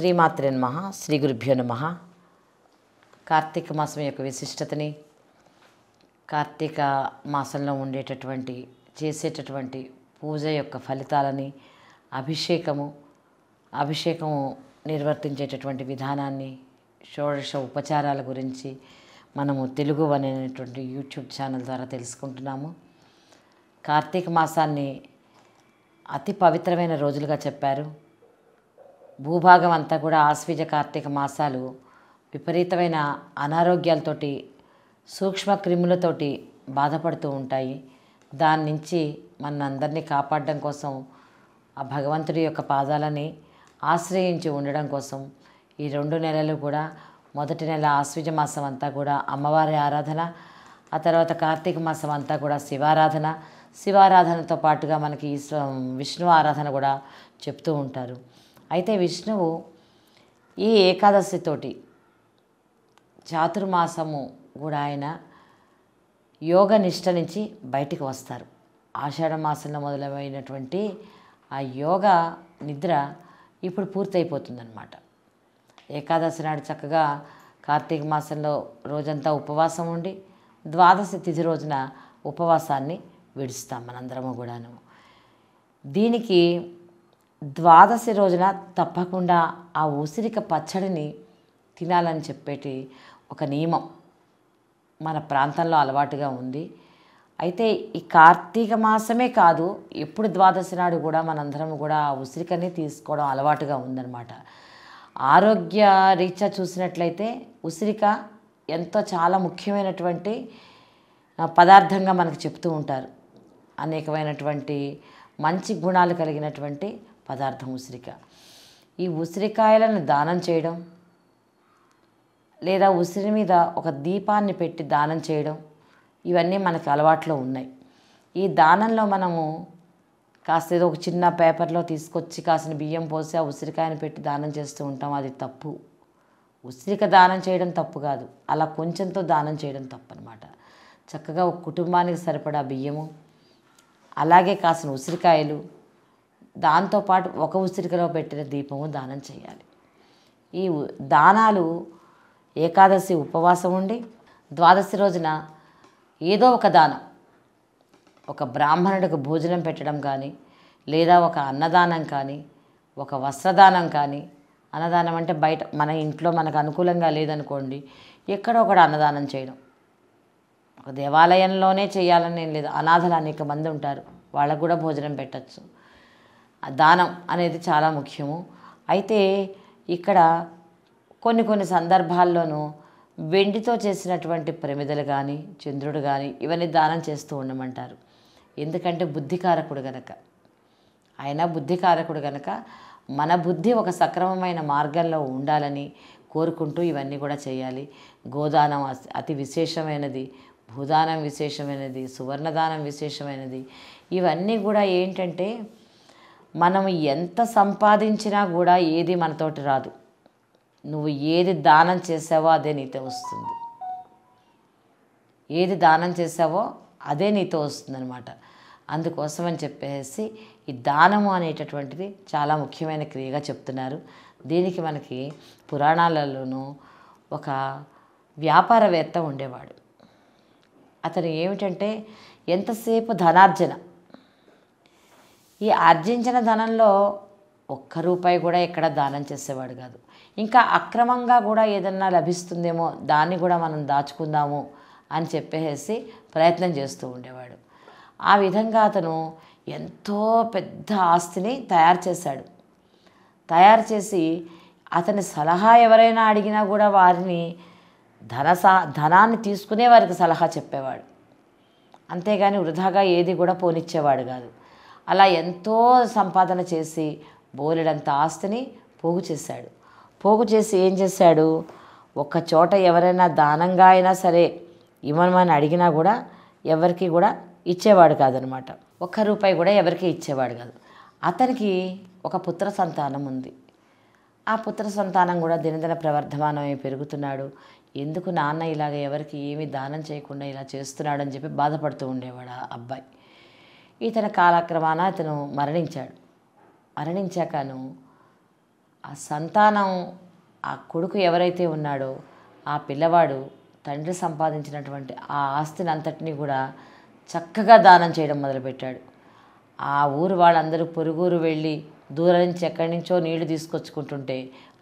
శ్రీమాత్రే నమ శ్రీ గురుభ్యో నమ కార్తీక మాసం యొక్క విశిష్టతని కార్తీక మాసంలో ఉండేటటువంటి చేసేటటువంటి పూజ యొక్క ఫలితాలని అభిషేకము అభిషేకము నిర్వర్తించేటటువంటి విధానాన్ని షోడశ ఉపచారాల గురించి మనము తెలుగు అనేటువంటి యూట్యూబ్ ఛానల్ ద్వారా తెలుసుకుంటున్నాము కార్తీక మాసాన్ని అతి పవిత్రమైన రోజులుగా చెప్పారు భూభాగం అంతా కూడా ఆశ్వీజ కార్తీక మాసాలు విపరీతమైన అనారోగ్యాలతోటి సూక్ష్మ క్రిములతోటి బాధపడుతూ ఉంటాయి దాని నుంచి మనందరినీ కాపాడడం కోసం ఆ భగవంతుడి యొక్క పాదాలని ఆశ్రయించి ఉండడం కోసం ఈ రెండు నెలలు కూడా మొదటి నెల ఆశ్వీజ మాసం అంతా కూడా అమ్మవారి ఆరాధన ఆ తర్వాత కార్తీక మాసం అంతా కూడా శివారాధన శివారాధనతో పాటుగా మనకి విష్ణు ఆరాధన కూడా చెప్తూ ఉంటారు అయితే విష్ణువు ఈ ఏకాదశితోటి చాతుర్మాసము కూడా ఆయన యోగ నిష్ట నుంచి బయటికి వస్తారు ఆషాఢ మాసంలో మొదలైనటువంటి ఆ యోగ నిద్ర ఇప్పుడు పూర్తయిపోతుందన్నమాట ఏకాదశి నాడు చక్కగా కార్తీక మాసంలో రోజంతా ఉపవాసం ఉండి ద్వాదశి తిథి రోజున ఉపవాసాన్ని విడుస్తాం మనందరము కూడాను దీనికి ద్వాదశి రోజున తప్పకుండా ఆ ఉసిరిక పచ్చడిని తినాలని చెప్పేటి ఒక నియమం మన ప్రాంతంలో అలవాటుగా ఉంది అయితే ఈ కార్తీక మాసమే కాదు ఎప్పుడు ద్వాదశి నాడు కూడా మనందరం కూడా ఆ ఉసిరికని తీసుకోవడం అలవాటుగా ఉందన్నమాట ఆరోగ్య రీత్యా చూసినట్లయితే ఉసిరిక ఎంతో చాలా ముఖ్యమైనటువంటి పదార్థంగా మనకు చెప్తూ ఉంటారు అనేకమైనటువంటి మంచి గుణాలు కలిగినటువంటి పదార్థం ఉసిరిక ఈ ఉసిరికాయలను దానం చేయడం లేదా ఉసిరి మీద ఒక దీపాన్ని పెట్టి దానం చేయడం ఇవన్నీ మనకు అలవాట్లో ఉన్నాయి ఈ దానంలో మనము కాస్త ఏదో ఒక చిన్న పేపర్లో తీసుకొచ్చి కాసిన బియ్యం పోసి ఆ ఉసిరికాయను పెట్టి దానం చేస్తూ ఉంటాం అది తప్పు ఉసిరిక దానం చేయడం తప్పు కాదు అలా కొంచెంతో దానం చేయడం తప్పు అనమాట చక్కగా ఒక కుటుంబానికి సరిపడా బియ్యము అలాగే కాసిన ఉసిరికాయలు దాంతోపాటు ఒక ఉసిరికలో పెట్టిన దీపము దానం చేయాలి ఈ దానాలు ఏకాదశి ఉపవాసం ఉండి ద్వాదశి రోజున ఏదో ఒక దానం ఒక బ్రాహ్మణుడికి భోజనం పెట్టడం కానీ లేదా ఒక అన్నదానం కానీ ఒక వస్త్రదానం కానీ అన్నదానం అంటే బయట మన ఇంట్లో మనకు అనుకూలంగా లేదనుకోండి ఎక్కడో ఒకటి అన్నదానం చేయడం ఒక దేవాలయంలోనే చేయాలని లేదు అనాథలు అనేక మంది ఉంటారు వాళ్ళకు కూడా భోజనం పెట్టచ్చు దానం అనేది చాలా ముఖ్యము అయితే ఇక్కడ కొన్ని కొన్ని సందర్భాల్లోనూ వెండితో చేసినటువంటి ప్రమిదలు కానీ చంద్రుడు కానీ ఇవన్నీ దానం చేస్తూ ఉండమంటారు ఎందుకంటే బుద్ధికారకుడు గనక ఆయన బుద్ధికారకుడు గనక మన బుద్ధి ఒక సక్రమమైన మార్గంలో ఉండాలని కోరుకుంటూ ఇవన్నీ కూడా చేయాలి గోదానం అతి విశేషమైనది భూదానం విశేషమైనది సువర్ణదానం విశేషమైనది ఇవన్నీ కూడా ఏంటంటే మనం ఎంత సంపాదించినా కూడా ఏది మనతోటి రాదు నువ్వు ఏది దానం చేసావో అదే నీతో వస్తుంది ఏది దానం చేసావో అదే నీతో వస్తుందనమాట అందుకోసం అని చెప్పేసి ఈ దానము అనేటటువంటిది చాలా ముఖ్యమైన క్రియగా చెప్తున్నారు దీనికి మనకి పురాణాలలోనూ ఒక వ్యాపారవేత్త ఉండేవాడు అతను ఏమిటంటే ఎంతసేపు ధనార్జన ఈ ఆర్జించిన ధనంలో ఒక్క రూపాయి కూడా ఎక్కడ దానం చేసేవాడు కాదు ఇంకా అక్రమంగా కూడా ఏదన్నా లభిస్తుందేమో దాన్ని కూడా మనం దాచుకుందాము అని చెప్పేసి ప్రయత్నం చేస్తూ ఉండేవాడు ఆ విధంగా అతను ఎంతో పెద్ద ఆస్తిని తయారు చేశాడు తయారు చేసి అతని సలహా ఎవరైనా అడిగినా కూడా వారిని ధన ధనాన్ని తీసుకునే వారికి సలహా చెప్పేవాడు అంతేగాని వృధాగా ఏది కూడా పోనిచ్చేవాడు కాదు అలా ఎంతో సంపాదన చేసి బోలెడంత ఆస్తిని పోగు చేశాడు పోగు చేసి ఏం చేశాడు ఒక్క చోట ఎవరైనా దానంగా అయినా సరే ఇవ్వమని అడిగినా కూడా ఎవరికి కూడా ఇచ్చేవాడు కాదనమాట ఒక్క రూపాయి కూడా ఎవరికి ఇచ్చేవాడు కాదు అతనికి ఒక పుత్ర సంతానం ఉంది ఆ పుత్ర సంతానం కూడా దినదిన ప్రవర్ధమానమై పెరుగుతున్నాడు ఎందుకు నాన్న ఇలాగ ఎవరికి ఏమీ దానం చేయకుండా ఇలా చేస్తున్నాడని చెప్పి బాధపడుతూ ఉండేవాడు ఆ అబ్బాయి ఇతను కాలక్రమాన అతను మరణించాడు మరణించాకను ఆ సంతానం ఆ కొడుకు ఎవరైతే ఉన్నాడో ఆ పిల్లవాడు తండ్రి సంపాదించినటువంటి ఆ ఆస్తిని అంతటినీ కూడా చక్కగా దానం చేయడం మొదలుపెట్టాడు ఆ ఊరు వాళ్ళందరూ పొరుగురు వెళ్ళి దూరం నుంచి ఎక్కడి నుంచో నీళ్లు తీసుకొచ్చుకుంటుంటే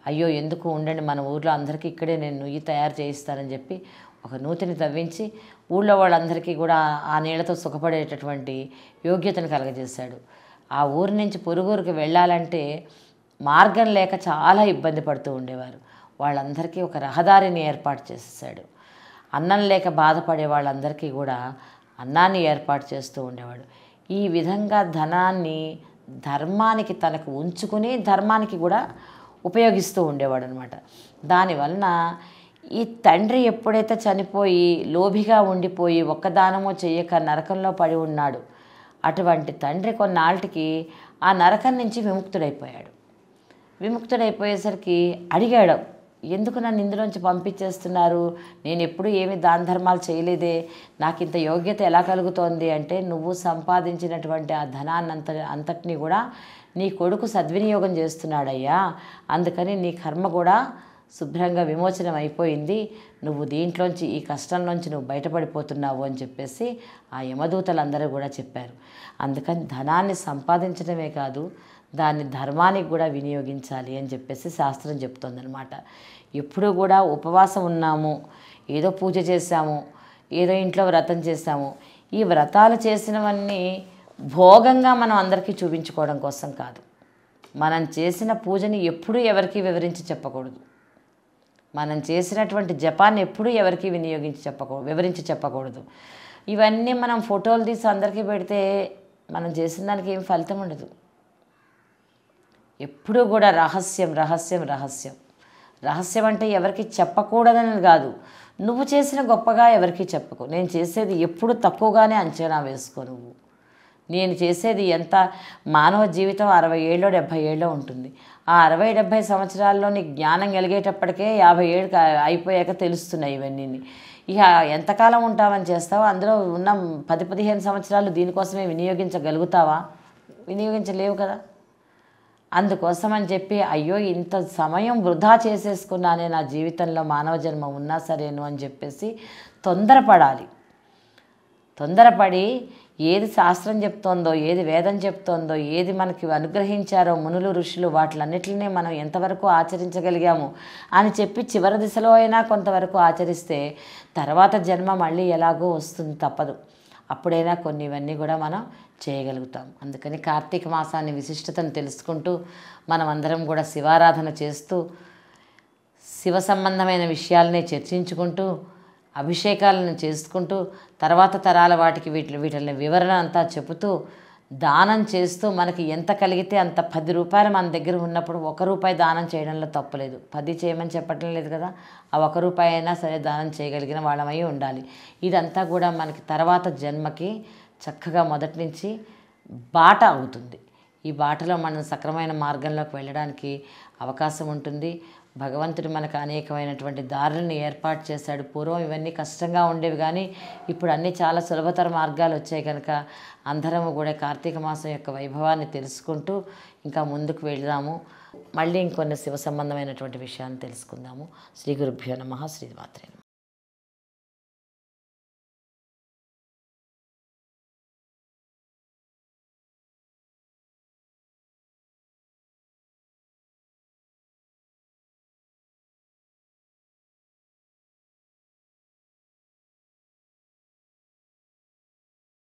అయ్యో ఎందుకు ఉండండి మన ఊర్లో అందరికీ ఇక్కడే నేను నుయ్యి తయారు చేయిస్తానని చెప్పి ఒక నూతిని తవ్వించి ఊళ్ళో వాళ్ళందరికీ కూడా ఆ నీళ్లతో సుఖపడేటటువంటి యోగ్యతను కలగజేశాడు ఆ ఊరి నుంచి పొరుగురికి వెళ్ళాలంటే మార్గం లేక చాలా ఇబ్బంది పడుతూ ఉండేవారు వాళ్ళందరికీ ఒక రహదారిని ఏర్పాటు చేసేసాడు అన్నం లేక బాధపడే వాళ్ళందరికీ కూడా అన్నాన్ని ఏర్పాటు చేస్తూ ఉండేవాడు ఈ విధంగా ధనాన్ని ధర్మానికి తనకు ఉంచుకుని ధర్మానికి కూడా ఉపయోగిస్తూ ఉండేవాడు అనమాట దానివలన ఈ తండ్రి ఎప్పుడైతే చనిపోయి లోభిగా ఉండిపోయి ఒక్కదానమో చేయక నరకంలో పడి ఉన్నాడు అటువంటి తండ్రి కొన్నాళ్ళకి ఆ నరకం నుంచి విముక్తుడైపోయాడు విముక్తుడైపోయేసరికి అడిగాడు ఎందుకు నన్ను ఇందులోంచి పంపించేస్తున్నారు నేను ఎప్పుడు ఏమి దాన ధర్మాలు చేయలేదే నాకు ఇంత యోగ్యత ఎలా కలుగుతోంది అంటే నువ్వు సంపాదించినటువంటి ఆ ధనాన్నంత అంతటినీ కూడా నీ కొడుకు సద్వినియోగం చేస్తున్నాడయ్యా అందుకని నీ కర్మ కూడా శుభ్రంగా విమోచనం అయిపోయింది నువ్వు దీంట్లోంచి ఈ కష్టం నుంచి నువ్వు బయటపడిపోతున్నావు అని చెప్పేసి ఆ యమదూతలందరూ కూడా చెప్పారు అందుకని ధనాన్ని సంపాదించడమే కాదు దాన్ని ధర్మానికి కూడా వినియోగించాలి అని చెప్పేసి శాస్త్రం చెప్తోందనమాట ఎప్పుడూ కూడా ఉపవాసం ఉన్నాము ఏదో పూజ చేశాము ఏదో ఇంట్లో వ్రతం చేశాము ఈ వ్రతాలు చేసినవన్నీ భోగంగా మనం అందరికీ చూపించుకోవడం కోసం కాదు మనం చేసిన పూజని ఎప్పుడూ ఎవరికి వివరించి చెప్పకూడదు మనం చేసినటువంటి జపాన్ని ఎప్పుడూ ఎవరికి వినియోగించి చెప్పకూడదు వివరించి చెప్పకూడదు ఇవన్నీ మనం ఫోటోలు తీసి అందరికీ పెడితే మనం చేసిన దానికి ఏం ఫలితం ఉండదు ఎప్పుడూ కూడా రహస్యం రహస్యం రహస్యం రహస్యం అంటే ఎవరికి చెప్పకూడదని కాదు నువ్వు చేసిన గొప్పగా ఎవరికి చెప్పకు నేను చేసేది ఎప్పుడు తక్కువగానే అంచనా వేసుకో నువ్వు నేను చేసేది ఎంత మానవ జీవితం అరవై ఏళ్ళో డెబ్భై ఏళ్ళో ఉంటుంది ఆ అరవై డెబ్బై సంవత్సరాల్లో నీకు జ్ఞానం కలిగేటప్పటికే యాభై ఏడు అయిపోయాక తెలుస్తున్నాయి ఇవన్నీ ఇక ఎంతకాలం ఉంటావని చేస్తావో అందులో ఉన్న పది పదిహేను సంవత్సరాలు దీనికోసమే వినియోగించగలుగుతావా వినియోగించలేవు కదా అందుకోసం అని చెప్పి అయ్యో ఇంత సమయం వృధా చేసేసుకున్నానే నా జీవితంలో మానవ జన్మ ఉన్నా సరేను అని చెప్పేసి తొందరపడాలి తొందరపడి ఏది శాస్త్రం చెప్తోందో ఏది వేదం చెప్తోందో ఏది మనకి అనుగ్రహించారో మునులు ఋషులు వాటిలన్నిటినీ మనం ఎంతవరకు ఆచరించగలిగాము అని చెప్పి చివరి దిశలో అయినా కొంతవరకు ఆచరిస్తే తర్వాత జన్మ మళ్ళీ ఎలాగో వస్తుంది తప్పదు అప్పుడైనా కొన్ని ఇవన్నీ కూడా మనం చేయగలుగుతాం అందుకని కార్తీక మాసాన్ని విశిష్టతను తెలుసుకుంటూ మనం అందరం కూడా శివారాధన చేస్తూ శివ సంబంధమైన విషయాలనే చర్చించుకుంటూ అభిషేకాలను చేసుకుంటూ తర్వాత తరాల వాటికి వీటి వీటిని వివరణ అంతా చెబుతూ దానం చేస్తూ మనకి ఎంత కలిగితే అంత పది రూపాయలు మన దగ్గర ఉన్నప్పుడు ఒక రూపాయి దానం చేయడంలో తప్పలేదు పది చేయమని చెప్పటం లేదు కదా ఆ ఒక రూపాయి అయినా సరే దానం చేయగలిగిన వాళ్ళమై ఉండాలి ఇదంతా కూడా మనకి తర్వాత జన్మకి చక్కగా మొదటి నుంచి బాట అవుతుంది ఈ బాటలో మనం సక్రమైన మార్గంలోకి వెళ్ళడానికి అవకాశం ఉంటుంది భగవంతుడు మనకు అనేకమైనటువంటి దారులను ఏర్పాటు చేశాడు పూర్వం ఇవన్నీ కష్టంగా ఉండేవి కానీ ఇప్పుడు అన్నీ చాలా సులభతర మార్గాలు వచ్చాయి కనుక అందరము కూడా కార్తీక మాసం యొక్క వైభవాన్ని తెలుసుకుంటూ ఇంకా ముందుకు వెళ్దాము మళ్ళీ ఇంకొన్ని శివ సంబంధమైనటువంటి విషయాన్ని తెలుసుకుందాము శ్రీ గురుభ్యో నమ శ్రీమాత్రే